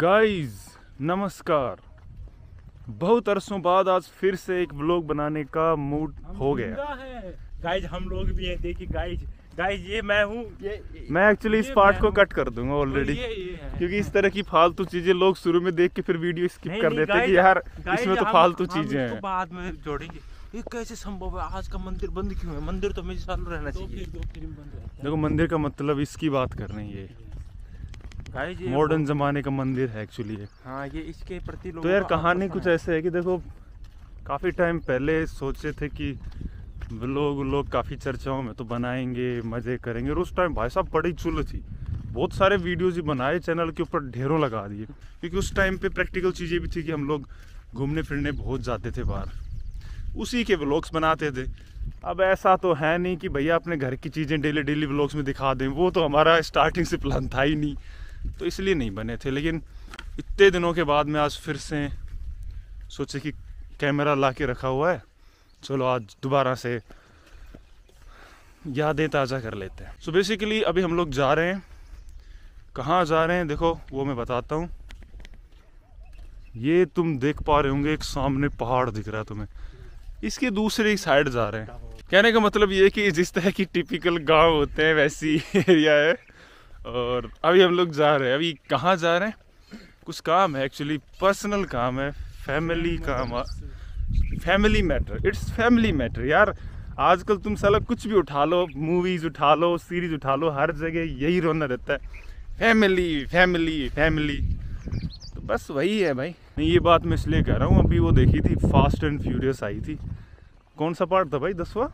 Guys नमस्कार बहुत अरसों बाद आज फिर से एक ब्लॉग बनाने का मूड हो गया गाइस हम लोग भी हैं देखिए गाइस गाइस ये मैं हूँ मैं एक्चुअली इस पार्ट को कट कर दूंगा ऑलरेडी तो क्योंकि इस तरह की फालतू चीजें लोग शुरू में देख के फिर वीडियो स्किप कर देते हैं कि यार इसमें तो फालतू चीजें हैं बाद में जोड़ेंगे ये कैसे संभव है आज का मंदिर बंद क्यों है मंदिर तो हमेशा चालू रहना तो चाहिए तो देखो मंदिर का मतलब इसकी बात कर रहे हैं ये मॉडर्न जमाने का मंदिर है एक्चुअली हाँ ये इसके प्रति तो यार कहानी कुछ ऐसे है कि देखो काफ़ी टाइम पहले सोचे थे कि लोग लोग काफ़ी चर्चाओं में तो बनाएंगे मज़े करेंगे और उस टाइम भाई साहब बड़ी चुल थी बहुत सारे वीडियोज ही बनाए चैनल के ऊपर ढेरों लगा दिए क्योंकि उस टाइम पे प्रैक्टिकल चीज़ें भी थी कि हम लोग घूमने फिरने बहुत जाते थे बाहर उसी के ब्लॉग्स बनाते थे अब ऐसा तो है नहीं कि भैया अपने घर की चीज़ें डेली डेली ब्लॉग्स में दिखा दें वो तो हमारा स्टार्टिंग से प्लान था ही नहीं तो इसलिए नहीं बने थे लेकिन इतने दिनों के बाद मैं आज फिर से सोचे कि कैमरा ला के रखा हुआ है चलो आज दोबारा से यादें ताज़ा कर लेते हैं सो so बेसिकली अभी हम लोग जा रहे हैं कहाँ जा रहे हैं देखो वो मैं बताता हूँ ये तुम देख पा रहे होंगे एक सामने पहाड़ दिख रहा है तुम्हें इसके दूसरे साइड जा रहे हैं कहने का मतलब ये कि जिस तरह की टिपिकल गांव होते हैं वैसी एरिया है और अभी हम लोग जा रहे हैं अभी कहाँ जा रहे हैं कुछ काम है एक्चुअली पर्सनल काम है फैमिली काम family matter it's family matter यार आजकल तुम साला कुछ भी उठा लो मूवीज़ उठा लो सीरीज़ उठा लो हर जगह यही रोना रहता है फैमिली फैमिली फैमिली तो बस वही है भाई ये बात मैं इसलिए कह रहा हूँ अभी वो देखी थी फास्ट एंड फ्यूरियस आई थी कौन सा पार्ट था भाई दसवा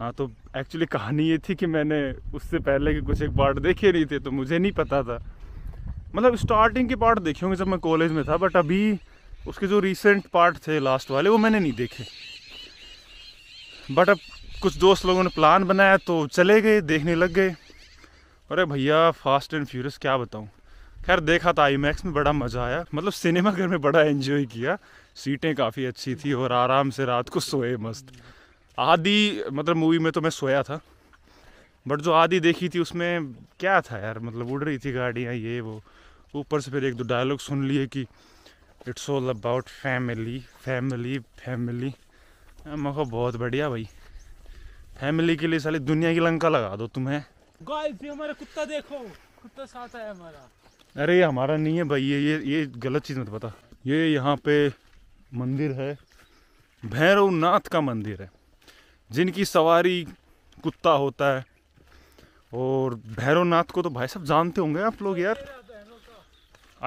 हाँ तो एक्चुअली कहानी ये थी कि मैंने उससे पहले के कुछ एक पार्ट देखे नहीं थे तो मुझे नहीं पता था मतलब स्टार्टिंग के पार्ट देखे होंगे जब मैं कॉलेज में था बट अभी उसके जो रिसेंट पार्ट थे लास्ट वाले वो मैंने नहीं देखे बट अब कुछ दोस्त लोगों ने प्लान बनाया तो चले गए देखने लग गए अरे भैया फास्ट एंड फ्यूरियस क्या बताऊँ खैर देखा था आई मैक्स में बड़ा मज़ा आया मतलब सिनेमा घर में बड़ा एंजॉय किया सीटें काफ़ी अच्छी थी और आराम से रात को सोए मस्त आधी मतलब मूवी में तो मैं सोया था बट जो आधी देखी थी उसमें क्या था यार मतलब उड़ रही थी गाड़ियाँ ये वो ऊपर से फिर एक दो डायलॉग सुन लिए कि it's all about family family family मको बहुत बढ़िया भाई फैमिली के लिए साली दुनिया की लंका लगा दो तुम्हें गाइस ये हमारा कुत्ता देखो कुत्ता साथ आया हमारा अरे ये हमारा नहीं है भाई ये ये ये गलत चीज़ मत पता ये यहाँ पे मंदिर है भैरवनाथ का मंदिर है जिनकी सवारी कुत्ता होता है और भैरवनाथ को तो भाई साहब जानते होंगे आप लोग यार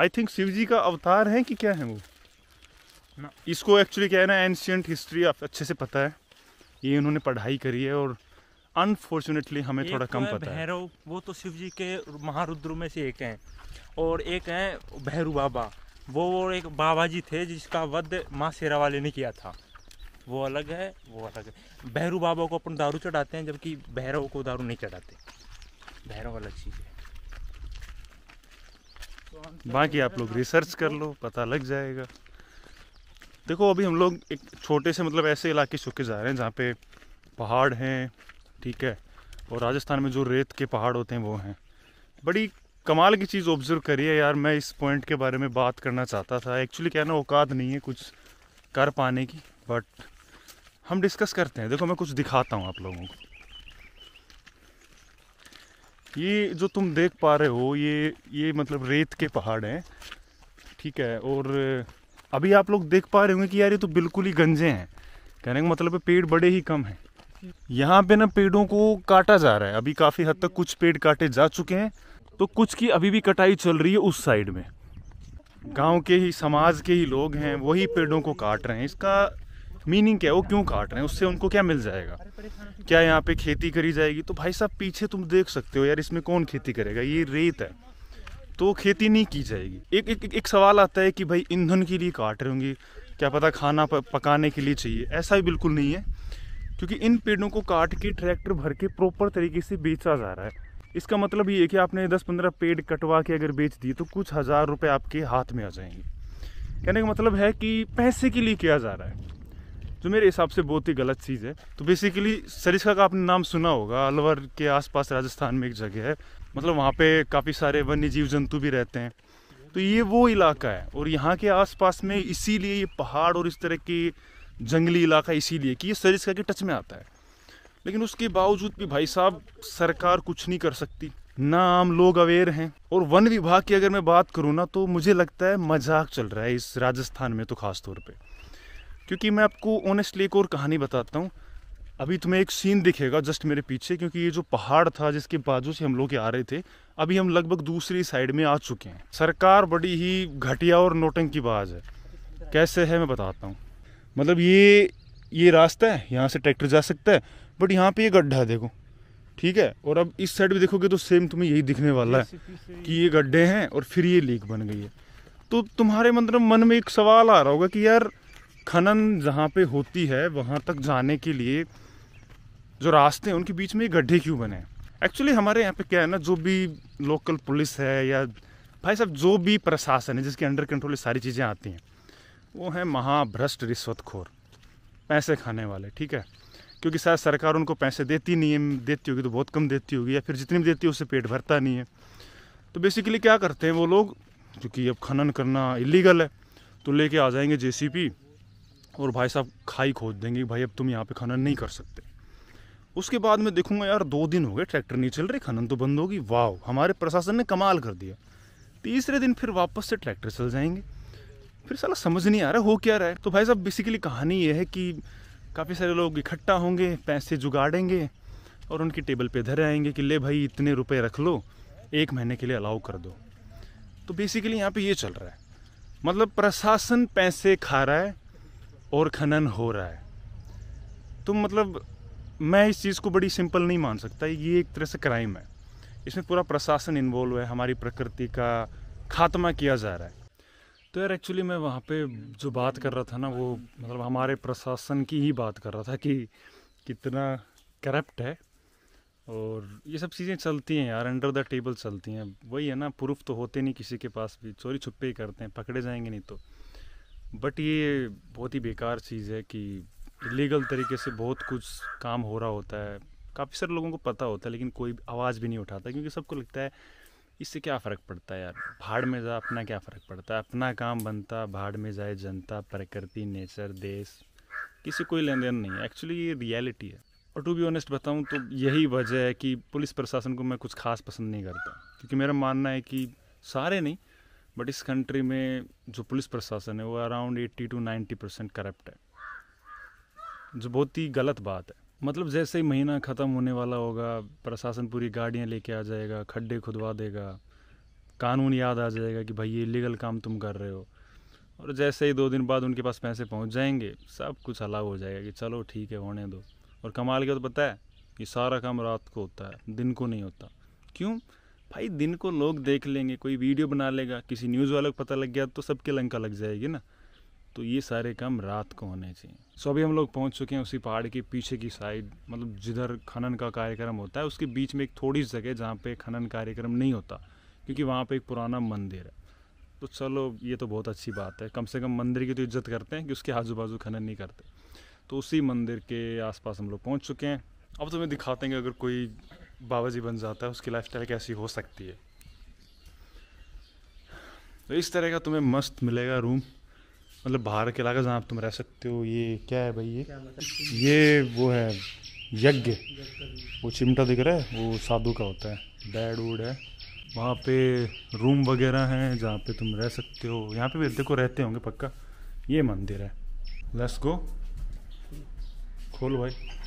आई थिंक शिव जी का अवतार है कि क्या है वो इसको एक्चुअली क्या है ना एंशियंट हिस्ट्री आप अच्छे से पता है ये इन्होंने पढ़ाई करी है और अनफॉर्चुनेटली हमें थोड़ा तो कम पता है भैरव वो तो शिव जी के महारुद्र में से एक हैं और एक हैं भैरू बाबा वो और एक बाबा जी थे जिसका वध माँ शेरा वाले ने किया था वो अलग है वो अलग है भैरू बाबा को अपन दारू चढ़ाते हैं जबकि भैरव को दारू नहीं चढ़ाते भैरव अलग चीज़ है बाकी आप लोग रिसर्च कर लो पता लग जाएगा देखो अभी हम लोग एक छोटे से मतलब ऐसे इलाके छुके जा रहे हैं जहाँ पे पहाड़ हैं ठीक है और राजस्थान में जो रेत के पहाड़ होते हैं वो हैं बड़ी कमाल की चीज़ ऑब्जर्व करिए यार मैं इस पॉइंट के बारे में बात करना चाहता था एक्चुअली क्या ना औकात नहीं है कुछ कर पाने की बट हम डिस्कस करते हैं देखो मैं कुछ दिखाता हूँ आप लोगों को ये जो तुम देख पा रहे हो ये ये मतलब रेत के पहाड़ हैं ठीक है और अभी आप लोग देख पा रहे होंगे कि यार ये तो बिल्कुल ही गंजे हैं कहने का मतलब है पेड़ बड़े ही कम हैं यहाँ पे ना पेड़ों को काटा जा रहा है अभी काफ़ी हद तक कुछ पेड़ काटे जा चुके हैं तो कुछ की अभी भी कटाई चल रही है उस साइड में गांव के ही समाज के ही लोग हैं वही पेड़ों को काट रहे हैं इसका मीनिंग क्या है वो क्यों काट रहे हैं उससे उनको क्या मिल जाएगा क्या यहाँ पे खेती करी जाएगी तो भाई साहब पीछे तुम देख सकते हो यार इसमें कौन खेती करेगा ये रेत है तो खेती नहीं की जाएगी एक एक, एक, सवाल आता है कि भाई ईंधन के लिए काट रहे होंगे क्या पता खाना पकाने के लिए चाहिए ऐसा भी बिल्कुल नहीं है क्योंकि इन पेड़ों को काट के ट्रैक्टर भर के प्रॉपर तरीके से बेचा जा रहा है इसका मतलब ये है कि आपने 10-15 पेड़ कटवा के अगर बेच दिए तो कुछ हज़ार रुपए आपके हाथ में आ जाएंगे कहने का मतलब है कि पैसे के लिए किया जा रहा है जो तो मेरे हिसाब से बहुत ही गलत चीज़ है तो बेसिकली सरिस्का का आपने नाम सुना होगा अलवर के आसपास राजस्थान में एक जगह है मतलब वहाँ पे काफ़ी सारे वन्य जीव जंतु भी रहते हैं तो ये वो इलाका है और यहाँ के आसपास में इसीलिए ये पहाड़ और इस तरह की जंगली इलाका इसीलिए कि ये सरिस्का के टच में आता है लेकिन उसके बावजूद भी भाई साहब सरकार कुछ नहीं कर सकती ना आम लोग अवेयर हैं और वन विभाग की अगर मैं बात करूँ ना तो मुझे लगता है मजाक चल रहा है इस राजस्थान में तो खास तौर क्योंकि मैं आपको ऑनेस्टली एक और कहानी बताता हूँ अभी तुम्हें एक सीन दिखेगा जस्ट मेरे पीछे क्योंकि ये जो पहाड़ था जिसके बाजू से हम लोग आ रहे थे अभी हम लगभग दूसरी साइड में आ चुके हैं सरकार बड़ी ही घटिया और नोटंग की बाज है कैसे है मैं बताता हूँ मतलब ये ये रास्ता है यहाँ से ट्रैक्टर जा सकता है बट यहाँ पे ये गड्ढा है देखो ठीक है और अब इस साइड भी देखोगे तो सेम तुम्हें यही दिखने वाला है कि ये गड्ढे हैं और फिर ये लीक बन गई है तो तुम्हारे मतलब मन में एक सवाल आ रहा होगा कि यार खनन जहाँ पे होती है वहाँ तक जाने के लिए जो रास्ते हैं उनके बीच में ये गड्ढे क्यों बने हैं एक्चुअली हमारे यहाँ पे क्या है ना जो भी लोकल पुलिस है या भाई साहब जो भी प्रशासन है जिसके अंडर कंट्रोल सारी चीज़ें आती हैं वो है महाभ्रष्ट रिश्वतखोर पैसे खाने वाले ठीक है क्योंकि शायद सरकार उनको पैसे देती नहीं है देती होगी तो बहुत कम देती होगी या फिर जितनी भी देती है उससे पेट भरता नहीं है तो बेसिकली क्या करते हैं वो लोग क्योंकि अब खनन करना इलीगल है तो लेके आ जाएंगे जेसीपी और भाई साहब खाई खोद देंगे भाई अब तुम यहाँ पे खनन नहीं कर सकते उसके बाद में देखूंगा यार दो दिन हो गए ट्रैक्टर नहीं चल रहे खनन तो बंद होगी वाह हमारे प्रशासन ने कमाल कर दिया तीसरे दिन फिर वापस से ट्रैक्टर चल जाएंगे फिर साला समझ नहीं आ रहा हो क्या रहा है तो भाई साहब बेसिकली कहानी ये है कि काफ़ी सारे लोग इकट्ठा होंगे पैसे जुगाड़ेंगे और उनकी टेबल पे धरे आएंगे कि ले भाई इतने रुपए रख लो एक महीने के लिए अलाउ कर दो तो बेसिकली यहाँ पे ये चल रहा है मतलब प्रशासन पैसे खा रहा है और खनन हो रहा है तो मतलब मैं इस चीज़ को बड़ी सिंपल नहीं मान सकता ये एक तरह से क्राइम है इसमें पूरा प्रशासन इन्वॉल्व है हमारी प्रकृति का खात्मा किया जा रहा है तो यार एक्चुअली मैं वहाँ पे जो बात कर रहा था ना वो मतलब हमारे प्रशासन की ही बात कर रहा था कि कितना करप्ट है और ये सब चीज़ें चलती हैं यार अंडर द टेबल चलती हैं वही है ना प्रूफ तो होते नहीं किसी के पास भी चोरी छुपे ही करते हैं पकड़े जाएंगे नहीं तो बट ये बहुत ही बेकार चीज़ है कि इलीगल तरीके से बहुत कुछ काम हो रहा होता है काफ़ी सारे लोगों को पता होता है लेकिन कोई आवाज़ भी नहीं उठाता क्योंकि सबको लगता है इससे क्या फ़र्क पड़ता है यार भाड़ में जा अपना क्या फ़र्क पड़ता है अपना काम बनता भाड़ में जाए जनता प्रकृति नेचर देश किसी कोई लेन देन नहीं है एक्चुअली ये रियलिटी है और टू बी ऑनेस्ट बताऊँ तो यही वजह है कि पुलिस प्रशासन को मैं कुछ खास पसंद नहीं करता क्योंकि मेरा मानना है कि सारे नहीं बट इस कंट्री में जो पुलिस प्रशासन है वो around eighty two ninety percent corrupt है जो बहुत ही गलत बात है मतलब जैसे ही महीना ख़त्म होने वाला होगा प्रशासन पूरी गाड़ियाँ लेके आ जाएगा खड्डे खुदवा देगा कानून याद आ जाएगा कि भाई ये इलीगल काम तुम कर रहे हो और जैसे ही दो दिन बाद उनके पास पैसे पहुंच जाएंगे सब कुछ अलाव हो जाएगा कि चलो ठीक है होने दो और कमाल के तो पता है ये सारा काम रात को होता है दिन को नहीं होता क्यों भाई दिन को लोग देख लेंगे कोई वीडियो बना लेगा किसी न्यूज़ वाले को पता लग गया तो सबके लंका लग जाएगी ना तो ये सारे काम रात को होने चाहिए सो अभी हम लोग पहुंच चुके हैं उसी पहाड़ के पीछे की साइड मतलब जिधर खनन का कार्यक्रम होता है उसके बीच में एक थोड़ी सी जगह जहाँ पे खनन कार्यक्रम नहीं होता क्योंकि वहाँ पे एक पुराना मंदिर है तो चलो ये तो बहुत अच्छी बात है कम से कम मंदिर की तो इज्जत करते हैं कि उसके आजू बाजू खनन नहीं करते तो उसी मंदिर के आसपास हम लोग पहुँच चुके हैं अब तो हमें दिखाते हैं अगर कोई बाबा जी बन जाता है उसकी लाइफ स्टाइल कैसी हो सकती है तो इस तरह का तुम्हें मस्त मिलेगा रूम मतलब बाहर के इलाका जहाँ आप तुम रह सकते हो ये क्या है भाई ये ये वो है यज्ञ वो चिमटा दिख रहा है वो साधु का होता है बेड वूड है वहाँ पे रूम वगैरह हैं जहाँ पे तुम रह सकते हो यहाँ पे भी देखो रहते होंगे पक्का ये मंदिर है लेट्स गो खोलो भाई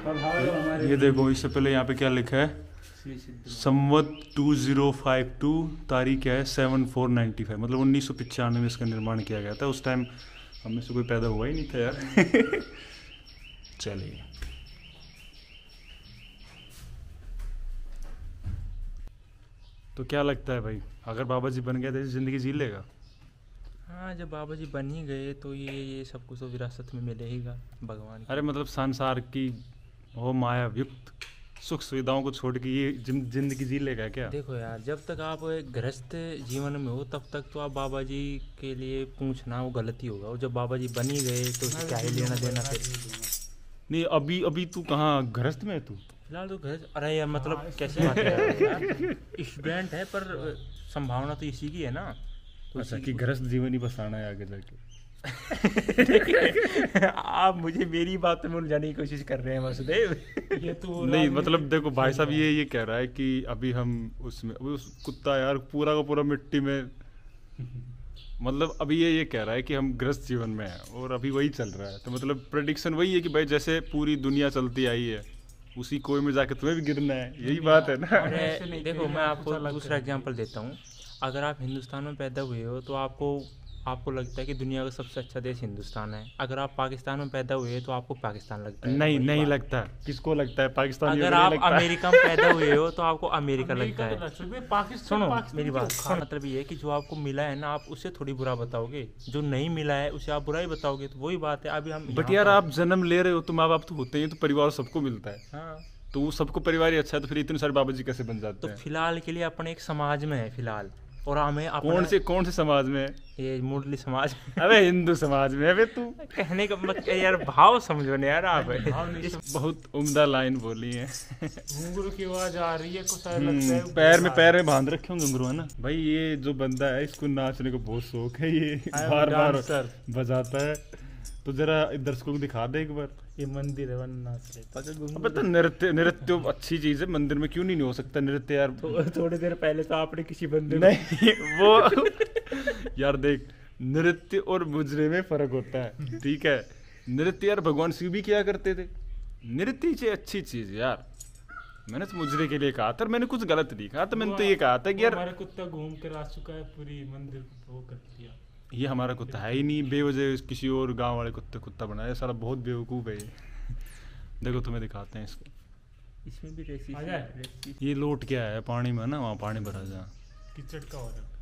ये देखो इससे पहले यहाँ पे क्या लिखा है संवत 2052 तारीख क्या है सेवन फोर नाइन्टी फाइव मतलब उन्नीस सौ पचानवे में इसका निर्माण किया गया था उस टाइम हमें से कोई पैदा हुआ ही नहीं था यार चलिए तो क्या लगता है भाई अगर बाबा जी बन गए तो ज़िंदगी जी लेगा हाँ जब बाबा जी बन ही गए तो ये ये सब कुछ तो विरासत में मिलेगा भगवान अरे मतलब संसार की वो माया मायायुक्त सुख सुविधाओं को छोड़ के ये जिंदगी जी लेगा क्या देखो यार जब तक आप गृहस्थ जीवन में हो तब तक तो आप बाबा जी के लिए पूछना वो गलती होगा और जब बाबा जी बनी गए तो उसे क्या ही लेना देना फिर नहीं अभी अभी तू कहाँ गृहस्थ में है तू फिलहाल तो घर अरे यार मतलब हाँ, कैसे स्टूडेंट है पर संभावना तो इसी की है ना तो अच्छा कि गृहस्थ जीवन ही बसाना है आगे जाके आप मुझे मेरी बात में उलझाने की कोशिश कर रहे हैं वसुदेव ये तो नहीं मतलब देखो भाई साहब ये ये कह रहा है कि अभी हम उसमें उस कुत्ता यार पूरा का पूरा मिट्टी में मतलब अभी ये ये कह रहा है कि हम ग्रस्त जीवन में हैं और अभी वही चल रहा है तो मतलब प्रडिक्शन वही है कि भाई जैसे पूरी दुनिया चलती आई है उसी कोई में जाके तुम्हें भी गिरना है यही बात है ना देखो मैं आपको दूसरा एग्जाम्पल देता हूँ अगर आप हिंदुस्तान में पैदा हुए हो तो आपको आपको लगता है कि दुनिया का सबसे अच्छा देश हिंदुस्तान है अगर आप पाकिस्तान में पैदा हुए तो आपको पाकिस्तान लगता है नहीं नहीं लगता किसको लगता है पाकिस्तान अगर आप अमेरिका में पैदा हुए हो तो आपको अमेरिका, अमेरिका लगता तो है सुनो मेरी बात मतलब ये है कि जो आपको मिला है ना आप उसे थोड़ी बुरा बताओगे जो नहीं मिला है उसे आप बुरा ही बताओगे तो वही बात है अभी हम बट यार आप जन्म ले रहे हो तो माँ बाप तो होते ही तो परिवार सबको मिलता है हाँ। तो वो सबको परिवार ही अच्छा है तो फिर इतने सारे बाबा जी कैसे बन जाते तो हैं तो फिलहाल के लिए अपने एक समाज में है फिलहाल और हमें कौन से कौन से समाज में ये मुरली समाज अबे हिंदू समाज में अबे तू कहने का मतलब यार भाव समझो ना यार आप बहुत उम्दा लाइन बोली है घुंगरू की आवाज आ रही है कुछ लगता है हम्म, पैर में पैर में बांध रखे होंगे घुंगरू है ना भाई ये जो बंदा है इसको नाचने को बहुत शौक है ये बार बार बजाता है तो जरा दर्शकों को दिखा दे एक बार ये मंदिर है वरना तो, तो नृत्य नृत्य अच्छी चीज है मंदिर में क्यों नहीं हो सकता नृत्य यार तो थोड़ी देर पहले तो आपने किसी बंदे नहीं वो यार देख नृत्य और मुजरे में फर्क होता है ठीक है नृत्य यार भगवान शिव भी क्या करते थे नृत्य से अच्छी चीज यार मैंने तो मुजरे के लिए कहा था मैंने कुछ गलत नहीं कहा था मैंने तो ये कहा था कि यार कुत्ता घूम कर आ चुका है पूरी मंदिर वो कर दिया ये हमारा कुत्ता है ही नहीं बेवजह किसी और गांव वाले कुत्ते कुत्ता बनाया सारा बहुत बेवकूफ़ है देखो तुम्हें दिखाते हैं इसको इसमें भी रेसिस ये लोट क्या है पानी में ना वहाँ पानी भरा जा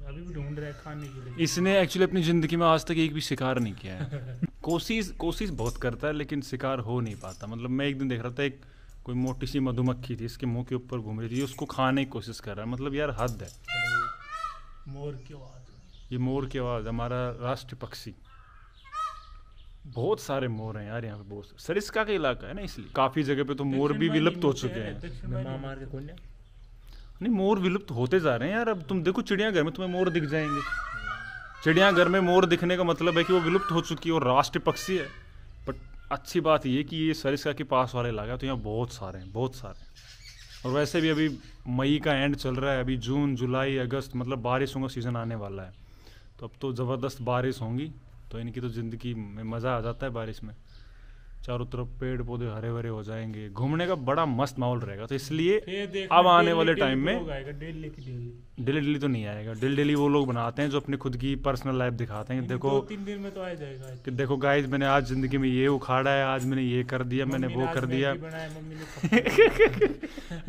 अभी भी ढूंढ रहा है खाने के लिए इसने एक्चुअली अपनी ज़िंदगी में आज तक एक भी शिकार नहीं किया है कोशिश कोशिश बहुत करता है लेकिन शिकार हो नहीं पाता मतलब मैं एक दिन देख रहा था एक कोई मोटी सी मधुमक्खी थी इसके मुंह के ऊपर घूम रही थी उसको खाने की कोशिश कर रहा है मतलब यार हद है मोर की आवाज़ ये मोर की आवाज़ हमारा राष्ट्र पक्षी बहुत सारे मोर हैं यार यहाँ पे बहुत सरिस्का का इलाका है ना इसलिए काफ़ी जगह पे तो मोर भी विलुप्त हो चुके हैं नहीं मोर विलुप्त होते जा रहे हैं यार अब तुम देखो चिड़ियाघर में तुम्हें मोर दिख जाएंगे चिड़ियाघर में मोर दिखने का मतलब है कि वो विलुप्त हो चुकी है और राष्ट्रीय पक्षी है बट अच्छी बात ये कि ये सरिस्का के पास वाला इलाका तो यहाँ बहुत सारे हैं बहुत सारे हैं और वैसे भी अभी मई का एंड चल रहा है अभी जून जुलाई अगस्त मतलब बारिशों का सीज़न आने वाला है तो अब तो ज़बरदस्त बारिश होंगी तो इनकी तो ज़िंदगी में मज़ा आ जाता है बारिश में चारों तरफ पेड़ पौधे हरे भरे हो जाएंगे घूमने का बड़ा मस्त माहौल रहेगा तो इसलिए अब आने वाले टाइम में डेली डेली तो नहीं आएगा डेली डेली वो लोग बनाते हैं जो अपने खुद की पर्सनल लाइफ दिखाते हैं देखो तीन दिन में तो आ जाएगा कि देखो गाइस मैंने आज जिंदगी में ये उखाड़ा है आज मैंने ये कर दिया मैंने वो कर दिया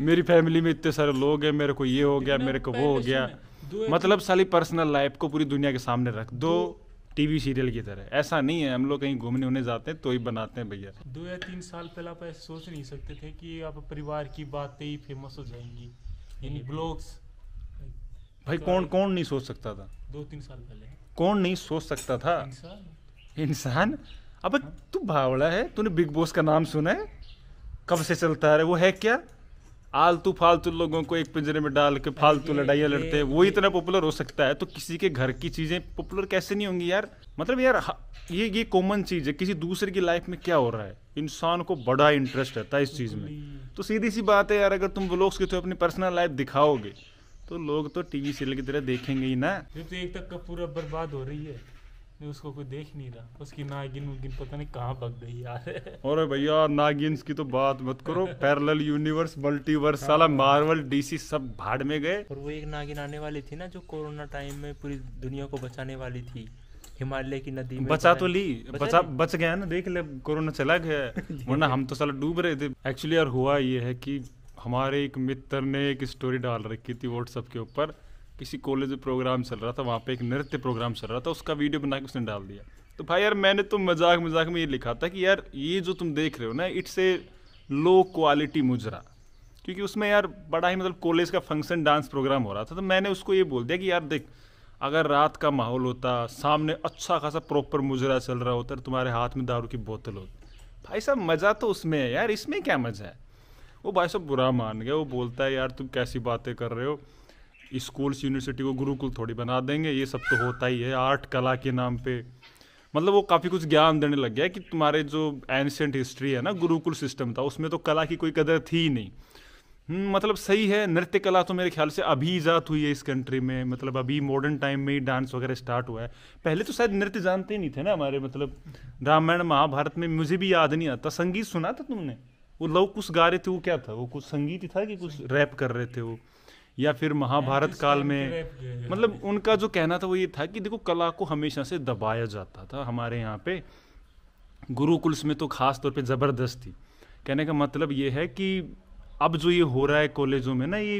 मेरी फैमिली में इतने सारे लोग हैं मेरे को ये हो गया मेरे को वो हो गया मतलब साली पर्सनल लाइफ को पूरी दुनिया के सामने रख दो टीवी सीरियल की तरह ऐसा नहीं है हम लोग कहीं घूमने उन्हें जाते हैं तो ही बनाते हैं भैया दो या तीन साल पहले आप ऐसे सोच नहीं सकते थे कि आप परिवार की बातें ही फेमस हो जाएंगी यानी ब्लॉग्स भाई तो कौन कौन नहीं सोच सकता था दो तीन साल पहले कौन नहीं सोच सकता था इंसान अब हाँ। तू भावड़ा है तूने बिग बॉस का नाम सुना है कब से चलता है वो है क्या आलतू फालतू लोगों को एक पिंजरे में डाल के फालतू लड़ाइयाँ लड़ते हैं वो इतना पॉपुलर हो सकता है तो किसी के घर की चीज़ें पॉपुलर कैसे नहीं होंगी यार मतलब यार ये ये कॉमन चीज़ है किसी दूसरे की लाइफ में क्या हो रहा है इंसान को बड़ा इंटरेस्ट रहता है इस चीज़ में तो सीधी सी बात है यार अगर तुम ब्लॉग्स के थ्रो अपनी पर्सनल लाइफ दिखाओगे तो लोग तो टीवी सीरियल की तरह देखेंगे ही ना तो एक तक का पूरा बर्बाद हो रही है नहीं उसको कोई देख नहीं रहा उसकी नागिन उगिन पता नहीं कहाँ भग गई यार और भैया नागिन की तो बात मत करो पैरेलल यूनिवर्स मल्टीवर्स साला हाँ। मार्वल डीसी सब भाड़ में गए और वो एक नागिन आने वाली थी ना जो कोरोना टाइम में पूरी दुनिया को बचाने वाली थी हिमालय की नदी में बचा तो ली बचा बचा, बच गया ना देख ले कोरोना चला गया वरना हम तो साला डूब रहे थे एक्चुअली यार हुआ ये है कि हमारे एक मित्र ने एक स्टोरी डाल रखी थी व्हाट्सएप के ऊपर किसी कॉलेज में प्रोग्राम चल रहा था वहाँ पे एक नृत्य प्रोग्राम चल रहा था उसका वीडियो बना के उसने डाल दिया तो भाई यार मैंने तो मजाक मजाक में ये लिखा था कि यार ये जो तुम देख रहे हो ना इट्स ए लो क्वालिटी मुजरा क्योंकि उसमें यार बड़ा ही मतलब कॉलेज का फंक्शन डांस प्रोग्राम हो रहा था तो मैंने उसको ये बोल दिया कि यार देख अगर रात का माहौल होता सामने अच्छा खासा प्रॉपर मुजरा चल रहा होता तो तुम्हारे हाथ में दारू की बोतल होती भाई साहब मज़ा तो उसमें है यार इसमें क्या मज़ा है वो भाई साहब बुरा मान गया वो बोलता है यार तुम कैसी बातें कर रहे हो स्कूल्स यूनिवर्सिटी को गुरुकुल थोड़ी बना देंगे ये सब तो होता ही है आर्ट कला के नाम पे मतलब वो काफ़ी कुछ ज्ञान देने लग गया कि तुम्हारे जो एंशंट हिस्ट्री है ना गुरुकुल सिस्टम था उसमें तो कला की कोई कदर थी ही नहीं हम्म, मतलब सही है नृत्य कला तो मेरे ख्याल से अभी ईजाद हुई है इस कंट्री में मतलब अभी मॉडर्न टाइम में ही डांस वगैरह स्टार्ट हुआ है पहले तो शायद नृत्य जानते ही नहीं थे ना हमारे मतलब रामायण महाभारत में मुझे भी याद नहीं आता संगीत सुना था तुमने वो लोग कुछ गा रहे थे वो क्या था वो कुछ संगीत ही था कि कुछ रैप कर रहे थे वो या फिर महाभारत काल में मतलब उनका जो कहना था वो ये था कि देखो कला को हमेशा से दबाया जाता था हमारे यहाँ पे गुरुकुल्स में तो खास तौर पे ज़बरदस्ती कहने का मतलब ये है कि अब जो ये हो रहा है कॉलेजों में ना ये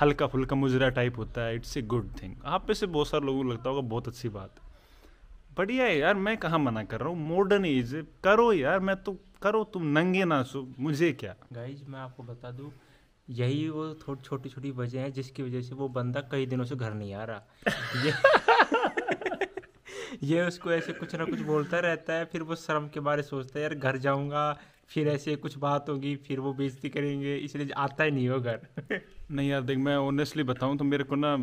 हल्का फुल्का मुजरा टाइप होता है इट्स ए गुड थिंग आप पे से बहुत सारे लोगों को लगता होगा बहुत अच्छी बात बढ़िया है यार मैं कहाँ मना कर रहा हूँ मॉडर्न एज करो यार मैं तो करो तुम नंगे ना सो मुझे क्या गाइज मैं आपको बता दूँ यही वो थोड़ी छोटी छोटी वजह है जिसकी वजह से वो बंदा कई दिनों से घर नहीं आ रहा ये ये उसको ऐसे कुछ ना कुछ बोलता रहता है फिर वो शर्म के बारे सोचता है यार घर जाऊंगा फिर ऐसे कुछ बात होगी फिर वो बेइज्जती करेंगे इसलिए आता ही नहीं हो घर नहीं यार देख मैं ऑनेस्टली बताऊँ तो मेरे को ना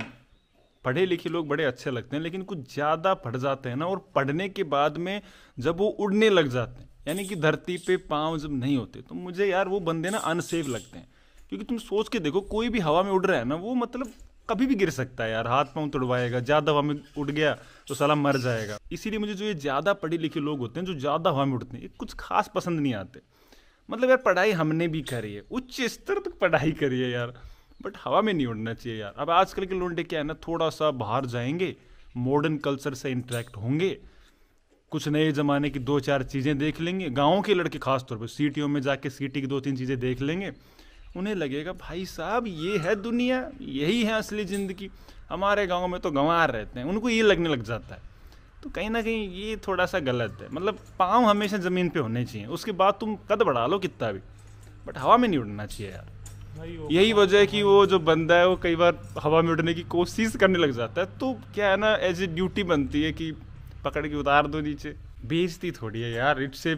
पढ़े लिखे लोग बड़े अच्छे लगते हैं लेकिन कुछ ज़्यादा पढ़ जाते हैं ना और पढ़ने के बाद में जब वो उड़ने लग जाते हैं यानी कि धरती पे पाँव जब नहीं होते तो मुझे यार वो बंदे ना अनसेफ लगते हैं क्योंकि तुम सोच के देखो कोई भी हवा में उड़ रहा है ना वो मतलब कभी भी गिर सकता है यार हाथ पाँव तुड़वाएगा ज़्यादा हवा में उड़ गया तो साला मर जाएगा इसीलिए मुझे जो ये ज़्यादा पढ़े लिखे लोग होते हैं जो ज़्यादा हवा में उड़ते हैं ये कुछ खास पसंद नहीं आते मतलब यार पढ़ाई हमने भी करी है उच्च स्तर तक पढ़ाई करी है यार बट हवा में नहीं उड़ना चाहिए यार अब आजकल के लोंडे क्या है ना थोड़ा सा बाहर जाएंगे मॉडर्न कल्चर से इंटरेक्ट होंगे कुछ नए ज़माने की दो चार चीज़ें देख लेंगे गाँव के लड़के खासतौर पर सिटियों में जाके सिटी की दो तीन चीज़ें देख लेंगे उन्हें लगेगा भाई साहब ये है दुनिया यही है असली ज़िंदगी हमारे गाँव में तो गंवार रहते हैं उनको ये लगने लग जाता है तो कहीं ना कहीं ये थोड़ा सा गलत है मतलब पाँव हमेशा ज़मीन पे होने चाहिए उसके बाद तुम कद बढ़ा लो कितना भी बट हवा में नहीं उड़ना चाहिए यार यही तो वजह है कि वो जो बंदा है वो कई बार हवा में उड़ने की कोशिश करने लग जाता है तो क्या है ना एज ए ड्यूटी बनती है कि पकड़ के उतार दो नीचे बेचती थोड़ी है यार इट्स ए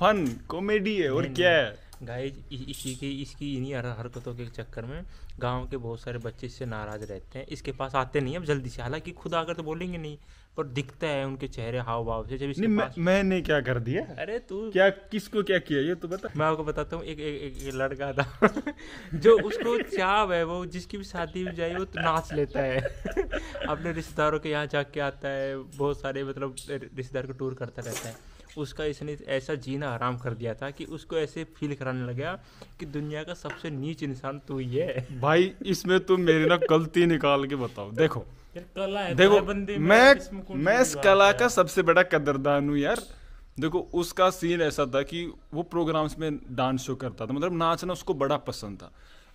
फन कॉमेडी है और क्या है गाइज इसी की इसकी इन्हीं हरकतों के चक्कर में गांव के बहुत सारे बच्चे इससे नाराज़ रहते हैं इसके पास आते नहीं अब जल्दी से हालांकि खुद आकर तो बोलेंगे नहीं पर दिखता है उनके चेहरे हाव भाव से जब इसके नहीं, पास... मैं, मैंने क्या कर दिया अरे तू क्या किसको क्या किया ये तो बता मैं आपको बताता हूँ एक, एक, एक लड़का था जो उसको चाव है वो जिसकी भी शादी में जाए वो तो नाच लेता है अपने रिश्तेदारों के यहाँ जाके आता है बहुत सारे मतलब रिश्तेदार को टूर करता रहता है उसका इसने ऐसा जीना आराम कर दिया था कि उसको ऐसे फील कराने लग गया कि दुनिया का सबसे नीच इंसान तू ही है भाई इसमें तुम मेरी ना गलती निकाल के बताओ देखो कला है देखो बंदी मैं मैं इस कला का सबसे बड़ा कदरदान हूँ यार देखो उसका सीन ऐसा था कि वो प्रोग्राम्स में डांस शो करता था मतलब नाचना उसको बड़ा पसंद था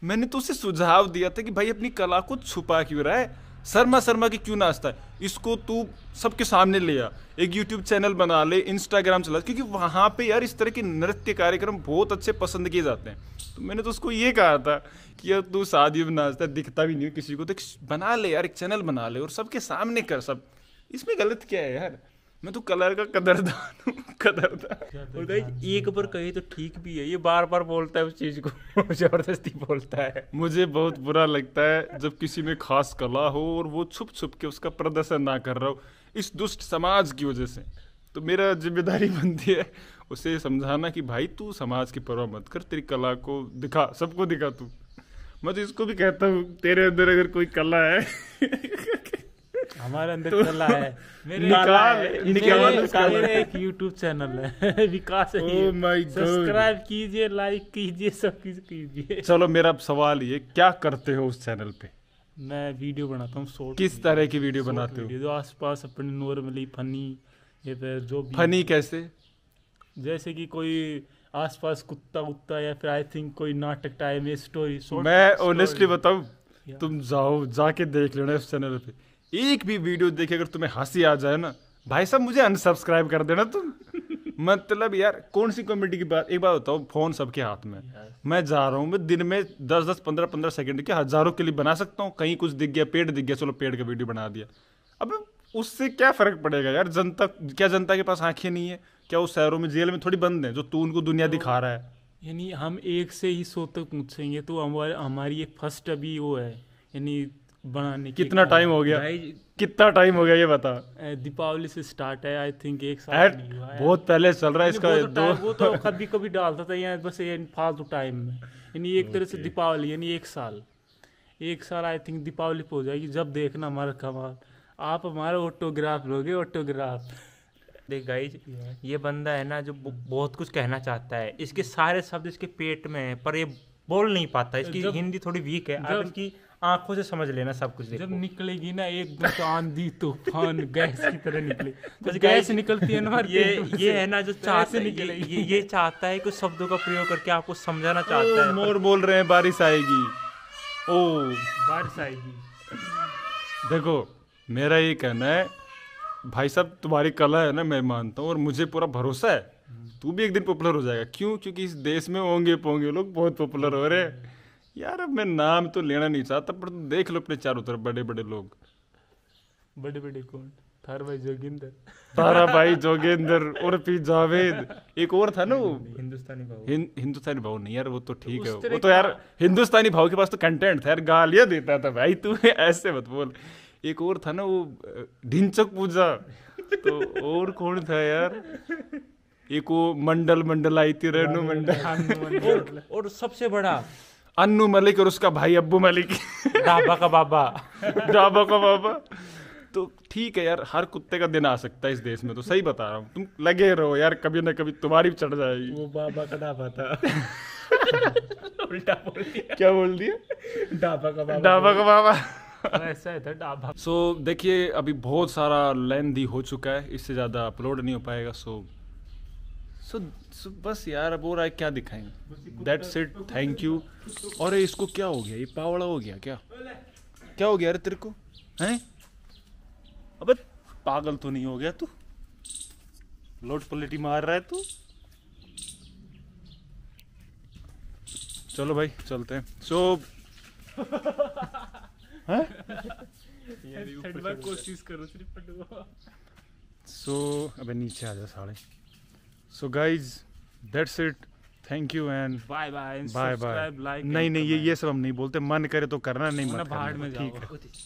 मैंने तो उसे सुझाव दिया था कि भाई अपनी कला को छुपा क्यों रहा है शर्मा शर्मा के क्यों नाचता है इसको तू सबके सामने ले आ एक यूट्यूब चैनल बना ले इंस्टाग्राम चला क्योंकि वहाँ पे यार इस तरह के नृत्य कार्यक्रम बहुत अच्छे पसंद किए जाते हैं तो मैंने तो उसको ये कहा था कि यार तू शादी में नाचता दिखता भी नहीं किसी को तो बना ले यार एक चैनल बना ले और सबके सामने कर सब इसमें गलत क्या है यार मैं तो कलर का कदरदान कदरदान एक पर कहे तो ठीक भी है ये बार बार बोलता है उस चीज को जबरदस्ती बोलता है मुझे बहुत बुरा लगता है जब किसी में खास कला हो और वो छुप छुप के उसका प्रदर्शन ना कर रहा हो इस दुष्ट समाज की वजह से तो मेरा जिम्मेदारी बनती है उसे समझाना कि भाई तू समाज की परवाह मत कर तेरी कला को दिखा सबको दिखा तू मैं तो इसको भी कहता हूँ तेरे अंदर अगर कोई कला है हमारे अंदर तो कला है मेरे निकाल निकाल मेरे एक यूट्यूब चैनल है विकास सब्सक्राइब oh कीजिए लाइक कीजिए सब कुछ कीजिए चलो मेरा अब सवाल ये क्या करते हो उस चैनल पे मैं वीडियो बनाता हूँ शॉर्ट किस तरह की वीडियो बनाते हो जो आसपास अपने नॉर्मली फनी या जो फनी कैसे जैसे कि कोई आसपास कुत्ता उत्ता या फिर आई थिंक कोई नाटक टाइम स्टोरी मैं ऑनेस्टली बताऊ तुम जाओ जाके देख लेना उस चैनल पे एक भी वीडियो देखे अगर तुम्हें हंसी आ जाए ना भाई साहब मुझे अनसब्सक्राइब कर देना तुम मतलब यार कौन सी कॉमेडी की बात एक बात बताओ फोन सबके हाथ में मैं जा रहा हूँ मैं दिन में दस दस पंद्रह पंद्रह सेकंड के हजारों के लिए बना सकता हूँ कहीं कुछ दिख गया पेड़ दिख गया चलो पेड़ का वीडियो बना दिया अब उससे क्या फर्क पड़ेगा यार जनता क्या जनता के पास आंखें नहीं है क्या उस शहरों में जेल में थोड़ी बंद है जो तू उनको दुनिया दिखा रहा है यानी हम एक से ही सो तक पूछेंगे तो हमारे हमारी ये फर्स्ट अभी वो है यानी बनाने कितना टाइम हो गया कितना टाइम हो गया ये बता दीपावली से स्टार्ट है आई थिंक एक साल नहीं हुआ बहुत पहले चल रहा है इसका वो तो, तो कभी कभी डालता था यहाँ बस ये फालतू टाइम में यानी एक तरह से दीपावली यानी एक साल एक साल आई थिंक दीपावली हो जाएगी जब देखना हमारा कमाल आप हमारे ऑटोग्राफ लोगे ऑटोग्राफ देख गाई ये बंदा है ना जो बहुत कुछ कहना चाहता है इसके सारे शब्द इसके पेट में है पर ये बोल नहीं पाता इसकी हिंदी थोड़ी वीक है आप इसकी आंखों से समझ लेना सब कुछ जब निकलेगी ना एक दो तो आंधी तूफान गैस की तरह निकले तो गैस निकलती है ना ये ये है ना जो तो चाहते निकले ये ये चाहता है कुछ शब्दों का प्रयोग करके आपको समझाना चाहता है मोर बोल रहे हैं बारिश आएगी ओ बारिश आएगी देखो मेरा ये कहना है भाई साहब तुम्हारी कला है ना मैं मानता हूँ और मुझे पूरा भरोसा है तू भी एक दिन पॉपुलर हो जाएगा क्यों क्योंकि इस देश में होंगे पोंगे लोग बहुत पॉपुलर हो रहे हैं यार अब मैं नाम तो लेना नहीं चाहता पर तो देख लो अपने चारों तरफ बड़े बड़े लोग बड़े बड़े कौन थार भाई जोगिंदर तारा भाई जोगिंदर और पी जावेद एक और था ना वो हिंदुस्तानी भाव हिं, हिंदुस्तानी भाव नहीं यार वो तो ठीक है वो तो यार हिंदुस्तानी भाव के पास तो कंटेंट था यार गालियां देता था भाई तू ऐसे मत बोल एक और था ना वो ढिंचक पूजा तो और कौन था यार एक वो मंडल मंडल आई थी रेणु मंडल और सबसे बड़ा अनु मलिक और उसका भाई अब्बू मलिक ढाबा का बाबा ढाबा का बाबा तो ठीक है यार हर कुत्ते का दिन आ सकता है इस देश में तो सही बता रहा हूँ तुम लगे रहो यार कभी ना कभी तुम्हारी भी चढ़ जाएगी वो बाबा का ढाबा था उल्टा बोल दिया क्या बोल दिया ढाबा का बाबा ढाबा का बाबा हाँ, ऐसा है ढाबा सो देखिए अभी बहुत सारा लेंदी हो चुका है इससे ज़्यादा अपलोड नहीं हो पाएगा सो so, सो so, so, बस यार अब और क्या दिखाएंगे दैट्स इट थैंक यू और इसको क्या हो गया ये पावड़ा हो गया क्या क्या हो गया अरे तेरे को हैं अबे पागल तो नहीं हो गया तू लोट पलेटी मार रहा है तू चलो भाई चलते हैं सो कोशिश करो सो अबे नीचे आ जा साढ़े so guys that's it thank you and bye bye bye bye नहीं नहीं ये ये सब हम नहीं बोलते मन करे तो करना नहीं मत में ठीक है